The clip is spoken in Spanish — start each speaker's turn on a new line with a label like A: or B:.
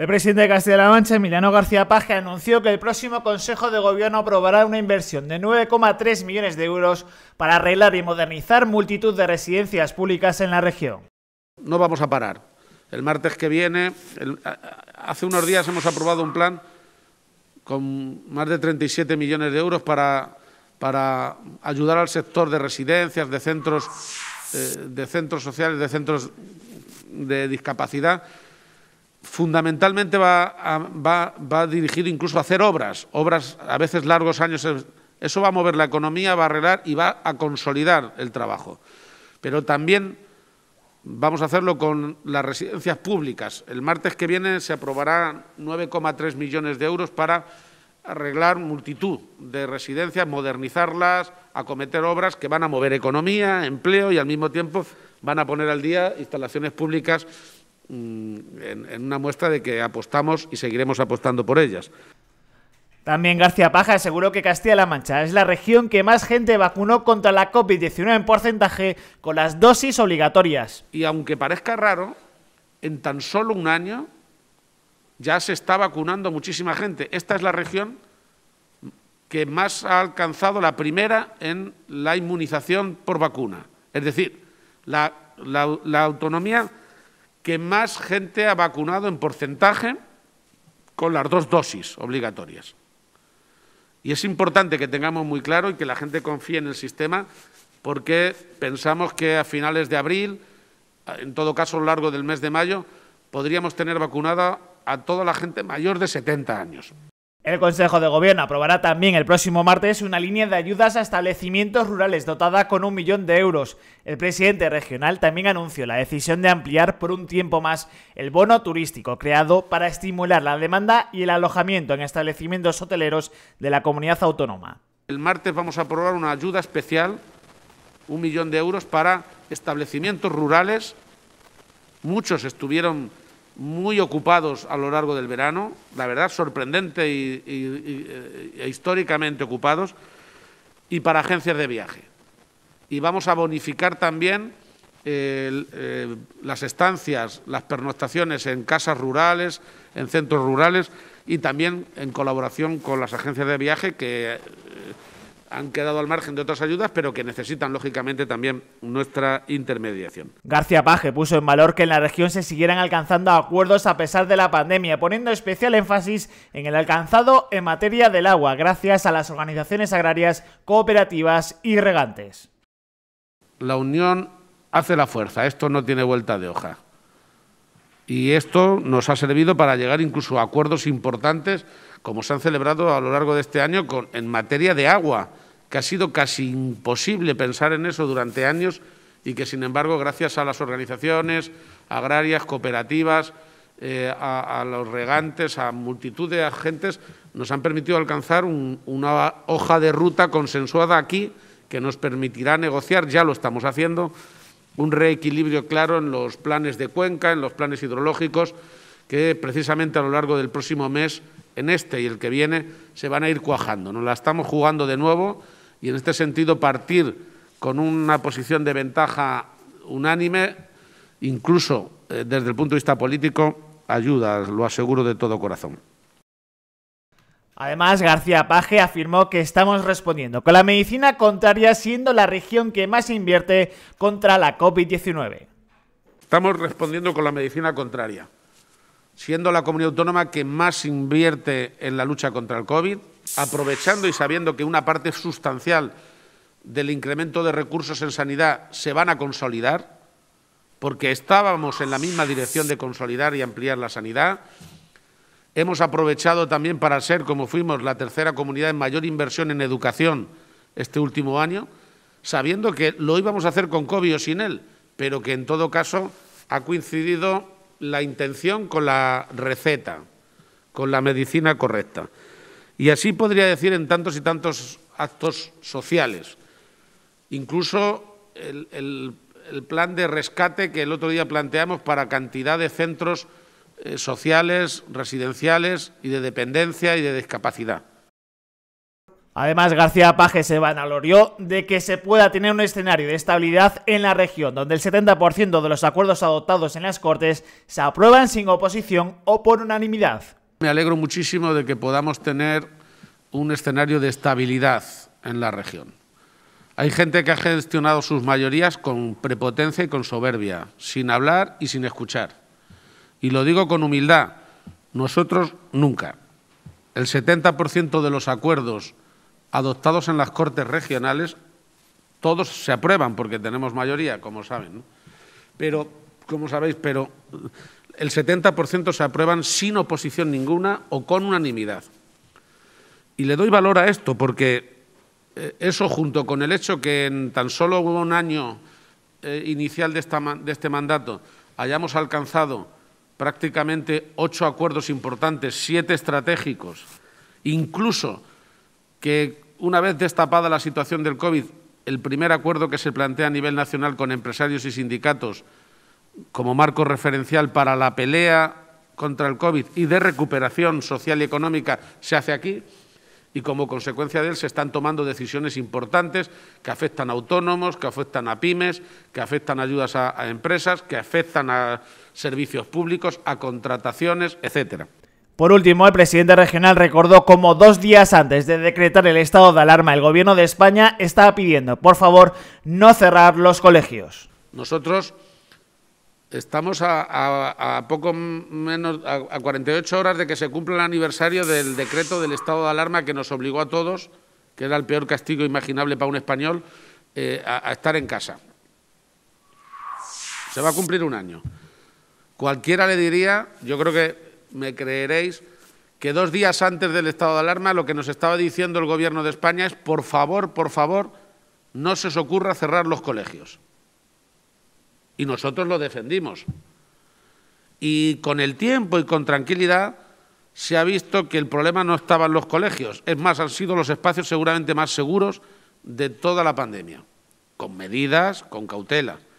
A: El presidente de Castilla-La Mancha, Emiliano García Page, anunció que el próximo Consejo de Gobierno aprobará una inversión de 9,3 millones de euros para arreglar y modernizar multitud de residencias públicas en la región.
B: No vamos a parar. El martes que viene, hace unos días hemos aprobado un plan con más de 37 millones de euros para, ayudar al sector de residencias, de centros, eh, de centros sociales, de centros de discapacidad fundamentalmente va, a, dirigido incluso a hacer obras, obras a veces largos años. Eso va a mover la economía, va a arreglar y va a consolidar el trabajo. Pero también vamos a hacerlo con las residencias públicas. El martes que viene se aprobarán 9,3 millones de euros para arreglar multitud de residencias, modernizarlas, acometer obras que van a mover economía, empleo y al mismo tiempo van a poner al día instalaciones públicas Mm, en, una muestra de que
A: apostamos
B: y seguiremos apostando por ellas.
A: También García Paja aseguró que Castilla-La Mancha es la región que más gente vacunó contra la COVID-19 en porcentaje con las dosis obligatorias. Y aunque parezca raro, en tan solo un año
B: ya se está vacunando muchísima gente. Esta es la región que más ha alcanzado la primera en la inmunización por vacuna. Es decir, la autonomía que más gente ha vacunado en porcentaje con las dos dosis obligatorias. Y es importante que tengamos muy claro y que la gente confíe en el sistema porque pensamos que a finales de abril, en todo caso a lo largo del mes de mayo, podríamos tener vacunada a
A: toda la gente mayor de 70 años. El Consejo de Gobierno aprobará también el próximo martes una línea de ayudas a establecimientos rurales dotada con un millón de euros. El presidente regional también anunció la decisión de ampliar por un tiempo más el bono turístico creado para estimular la demanda y el alojamiento en establecimientos hoteleros de la comunidad autónoma.
B: El martes vamos a aprobar una ayuda especial, un millón de euros, para establecimientos rurales. Muchos estuvieron muy ocupados a lo largo del verano, la verdad sorprendente y, e históricamente ocupados, y para agencias de viaje. Y vamos a bonificar también eh, las estancias, las pernoctaciones en casas rurales, en centros rurales y también en colaboración con las agencias de viaje que... Eh, han quedado al margen de otras ayudas, pero que necesitan lógicamente también nuestra intermediación.
A: García Paje puso en valor que en la región se siguieran alcanzando acuerdos a pesar de la pandemia, poniendo especial énfasis en el alcanzado en materia del agua, gracias a las organizaciones agrarias, cooperativas y regantes. La unión hace
B: la fuerza, esto no tiene vuelta de hoja y esto nos ha servido para llegar incluso a acuerdos importantes como se han celebrado a lo largo de este año en materia de agua, que ha sido casi imposible pensar en eso durante años y que, sin embargo, gracias a las organizaciones agrarias, cooperativas, eh, a, los regantes, a multitud de agentes, nos han permitido alcanzar una hoja de ruta consensuada aquí que nos permitirá negociar, ya lo estamos haciendo, un reequilibrio claro en los planes de cuenca, en los planes hidrológicos, que precisamente a lo largo del próximo mes, en este y el que viene, se van a ir cuajando. Nos la estamos jugando de nuevo y en este sentido partir con una posición de ventaja unánime, incluso eh, desde el punto de vista político, ayuda, lo aseguro de todo corazón.
A: Además, García Paje afirmó que estamos respondiendo con la medicina contraria siendo la región que más invierte contra la COVID-19. Estamos respondiendo
B: con la medicina contraria, siendo la comunidad autónoma que más invierte en la lucha contra el COVID, aprovechando y sabiendo que una parte sustancial del incremento de recursos en sanidad se van a consolidar, porque estábamos en la misma dirección de consolidar y ampliar la sanidad, Hemos aprovechado también para ser, como fuimos, la tercera comunidad en mayor inversión en educación este último año, sabiendo que lo íbamos a hacer con COVID o sin él, pero que en todo caso ha coincidido la intención con la receta, con la medicina correcta. Y así podría decir en tantos y tantos actos sociales. Incluso el, el plan de rescate que el otro día planteamos para cantidad de centros eh, sociales, residenciales y de dependencia y de discapacidad. Además,
A: García Paje se vanalorió de que se pueda tener un escenario de estabilidad en la región, donde el 70% de los acuerdos adoptados en las Cortes se aprueban sin oposición o por unanimidad.
B: Me alegro muchísimo de que podamos tener un escenario de estabilidad en la región. Hay gente que ha gestionado sus mayorías con prepotencia y con soberbia, sin hablar y sin escuchar y lo digo con humildad, nosotros nunca. El 70% de los acuerdos adoptados en las Cortes regionales, todos se aprueban porque tenemos mayoría, como saben, pero, como sabéis, pero el 70% se aprueban sin oposición ninguna o con unanimidad. Y le doy valor a esto porque eh, eso junto con el hecho que en tan solo un año eh, inicial de este mandato hayamos alcanzado prácticamente ocho acuerdos importantes, siete estratégicos, incluso que una vez destapada la situación del COVID, el primer acuerdo que se plantea a nivel nacional con empresarios y sindicatos como marco referencial para la pelea contra el COVID y de recuperación social y económica se hace aquí y como consecuencia de él se están tomando decisiones importantes que afectan a autónomos, que afectan a pymes, que afectan a ayudas a, empresas, que afectan a servicios públicos, a contrataciones, etcétera.
A: Por último, el presidente regional recordó cómo dos días antes de decretar el estado de alarma, el gobierno de España estaba pidiendo, por favor, no cerrar los colegios.
B: Nosotros Estamos a, poco menos, a, 48 horas de que se cumpla el aniversario del decreto del estado de alarma que nos obligó a todos, que era el peor castigo imaginable para un español, eh, a estar en casa. Se va a cumplir un año. Cualquiera le diría, yo creo que me creeréis, que dos días antes del estado de alarma lo que nos estaba diciendo el Gobierno de España es, por favor, por favor, no se os ocurra cerrar los colegios y nosotros lo defendimos. Y con el tiempo y con tranquilidad se ha visto que el problema no estaba en los colegios, es más, han sido los espacios seguramente más
A: seguros de toda la pandemia, con medidas, con cautela.